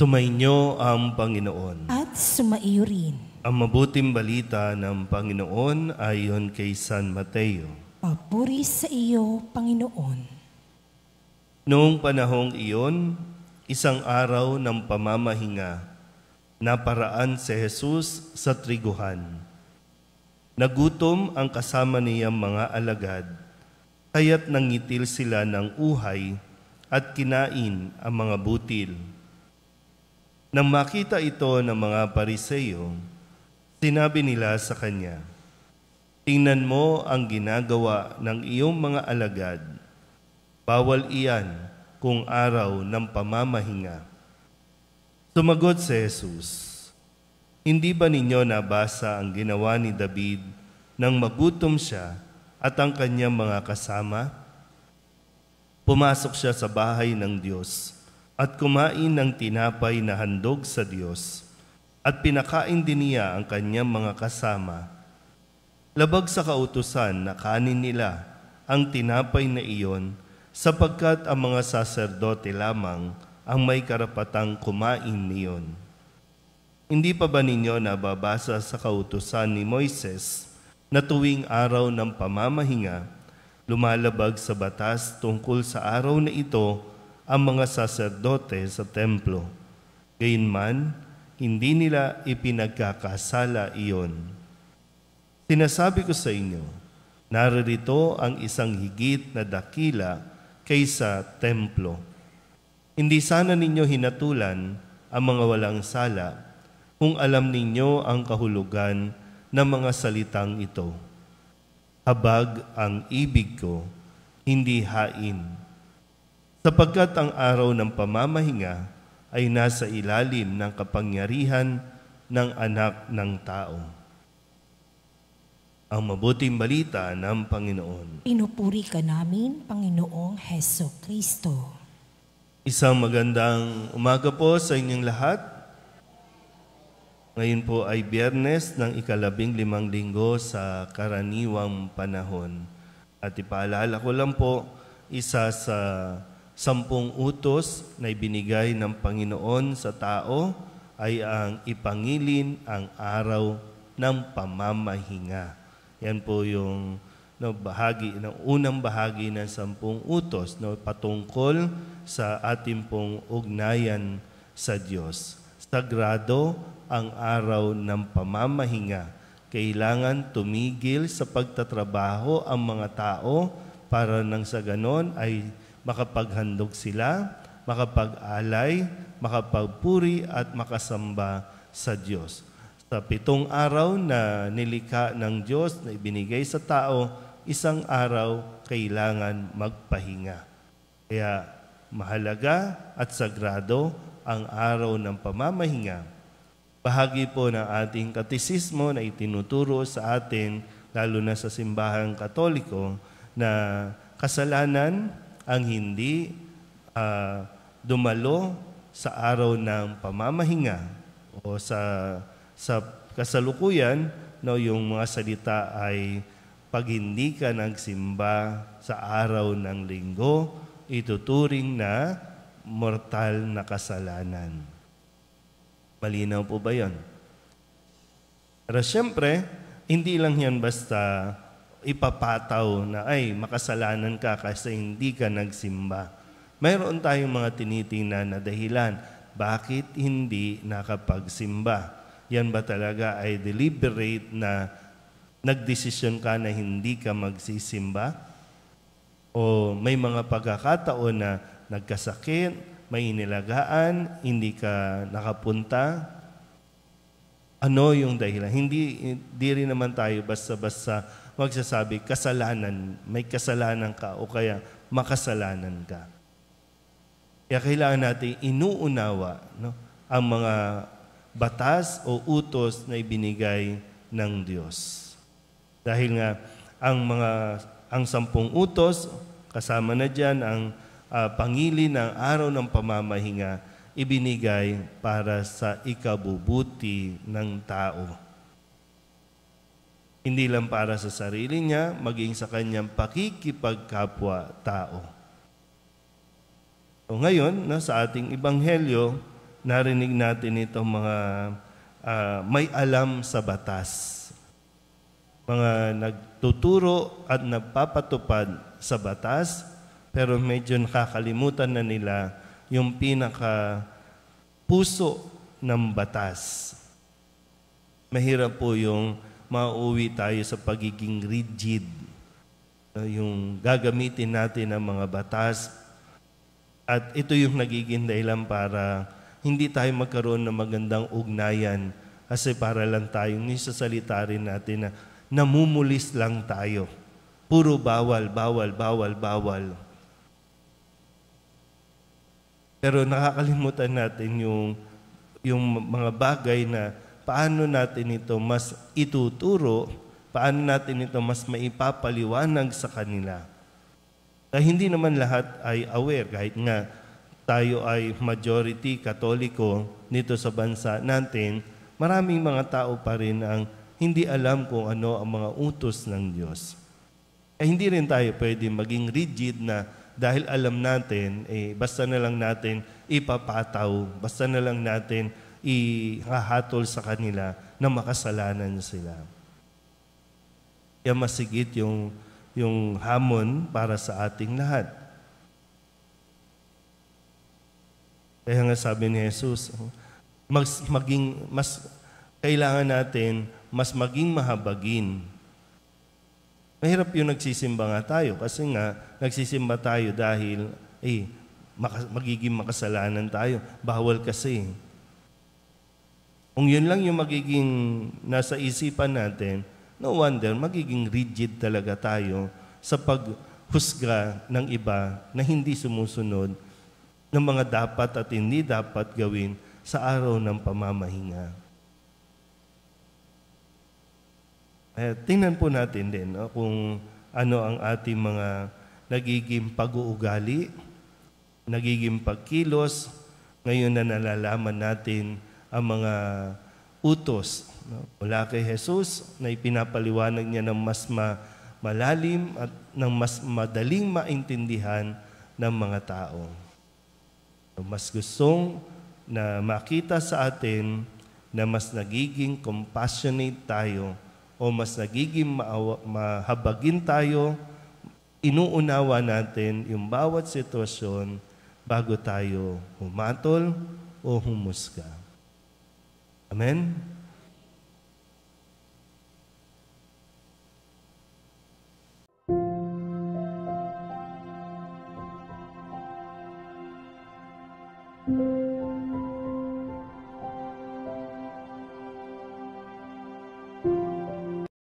Tumainyo ang Panginoon. At sumaiyo rin. Ang mabuting balita ng Panginoon ayon kay San Mateo. Papuri sa iyo, Panginoon. Noong panahong iyon, isang araw ng pamamahinga, naparaan si Jesus sa triguhan. Nagutom ang kasama niyang mga alagad, kaya't nangitil sila ng uhay at kinain ang mga butil. Nang makita ito ng mga pariseyo, sinabi nila sa kanya, Tingnan mo ang ginagawa ng iyong mga alagad. Bawal iyan kung araw ng pamamahinga. Sumagot si Jesus, Hindi ba ninyo nabasa ang ginawa ni David nang magutom siya at ang kanyang mga kasama? Pumasok siya sa bahay ng Diyos at kumain ng tinapay na handog sa Diyos at pinakain din niya ang kanyang mga kasama. Labag sa kautusan na kanin nila ang tinapay na iyon sapagkat ang mga saserdote lamang ang may karapatang kumain niyon. Hindi pa ba ninyo nababasa sa kautusan ni Moises na tuwing araw ng pamamahinga, lumalabag sa batas tungkol sa araw na ito ang mga saserdote sa templo. Gayunman, hindi nila ipinagkakasala iyon. Sinasabi ko sa inyo, naririto ang isang higit na dakila kaysa templo. Hindi sana ninyo hinatulan ang mga walang sala kung alam ninyo ang kahulugan ng mga salitang ito. Habag ang ibig ko, hindi hain sapagkat ang araw ng pamamahinga ay nasa ilalim ng kapangyarihan ng anak ng tao. Ang mabuting balita ng Panginoon. Pinupuri ka namin, Panginoong Heso Kristo. Isang magandang umaga po sa inyong lahat. Ngayon po ay biyernes ng ikalabing limang linggo sa karaniwang panahon. At ipaalala ko lang po, isa sa Sampung utos na ibinigay ng Panginoon sa tao ay ang ipangilin ang araw ng pamamahinga. Yan po yung no, bahagi, ng unang bahagi ng sampung utos no, patungkol sa ating pong ugnayan sa Diyos. Sagrado ang araw ng pamamahinga. Kailangan tumigil sa pagtatrabaho ang mga tao para nang sa ganon ay makapaghandog sila, makapag-alay, makapagpuri at makasamba sa Diyos. Sa pitong araw na nilikha ng Diyos na ibinigay sa tao, isang araw kailangan magpahinga. Kaya mahalaga at sagrado ang araw ng pamamahinga. Bahagi po ng ating katisismo na itinuturo sa atin, lalo na sa simbahang katoliko, na kasalanan ang hindi uh, dumalo sa araw ng pamamahinga o sa sa kasalukuyan no yung mga salita ay pag hindi ka nagsimba sa araw ng linggo ituturing na mortal na kasalanan. Malinaw po ba 'yon? Pero syempre hindi lang yan basta ipapataw na ay makasalanan ka kasi hindi ka nagsimba. Mayroon tayong mga tinitingnan na dahilan bakit hindi nakapagsimba. Yan ba talaga ay deliberate na nagdesisyon ka na hindi ka magsisimba? O may mga pagkakataon na nagkasakit, may inilagaan, hindi ka nakapunta, ano yung dahilan. Hindi, hindi rin naman tayo basta-basta magsasabi, kasalanan, may kasalanan ka o kaya makasalanan ka. Kaya kailangan natin inuunawa no, ang mga batas o utos na ibinigay ng Diyos. Dahil nga ang mga ang sampung utos kasama na diyan ang uh, pangili ng araw ng pamamahinga ibinigay para sa ikabubuti ng tao. Hindi lang para sa sarili niya, maging sa kanyang pakikipagkapwa-tao. So ngayon, na sa ating ibanghelyo, narinig natin itong mga uh, may alam sa batas. Mga nagtuturo at nagpapatupad sa batas, pero medyo nakakalimutan na nila yung pinaka puso ng batas. Mahirap po yung mauwi tayo sa pagiging rigid. yung gagamitin natin ang mga batas at ito yung nagiging dahilan para hindi tayo magkaroon ng magandang ugnayan kasi para lang tayong isasalita rin natin na namumulis lang tayo. Puro bawal, bawal, bawal, bawal. Pero nakakalimutan natin yung, yung mga bagay na paano natin ito mas ituturo, paano natin ito mas maipapaliwanag sa kanila. Kaya hindi naman lahat ay aware, kahit nga tayo ay majority katoliko nito sa bansa natin, maraming mga tao pa rin ang hindi alam kung ano ang mga utos ng Diyos. Eh, hindi rin tayo pwede maging rigid na dahil alam natin, eh, basta na lang natin ipapataw, basta na lang natin ihahatol sa kanila na makasalanan sila. Kaya masigit yung, yung hamon para sa ating lahat. Kaya nga sabi ni Jesus, mas, maging, mas, kailangan natin mas maging mahabagin. Mahirap yung nagsisimba nga tayo kasi nga nagsisimba tayo dahil eh, makas- magiging makasalanan tayo. Bawal kasi. Kung yun lang yung magiging nasa isipan natin, no wonder magiging rigid talaga tayo sa paghusga ng iba na hindi sumusunod ng mga dapat at hindi dapat gawin sa araw ng pamamahinga. Eh, tingnan po natin din no, kung ano ang ating mga nagiging pag-uugali, nagiging pagkilos, ngayon na nalalaman natin ang mga utos no? mula kay Jesus na ipinapaliwanag niya ng mas ma- malalim at ng mas madaling maintindihan ng mga tao. Mas gustong na makita sa atin na mas nagiging compassionate tayo o mas nagiging maawa- mahabagin tayo, inuunawa natin yung bawat sitwasyon bago tayo humatol o humusga. Amen.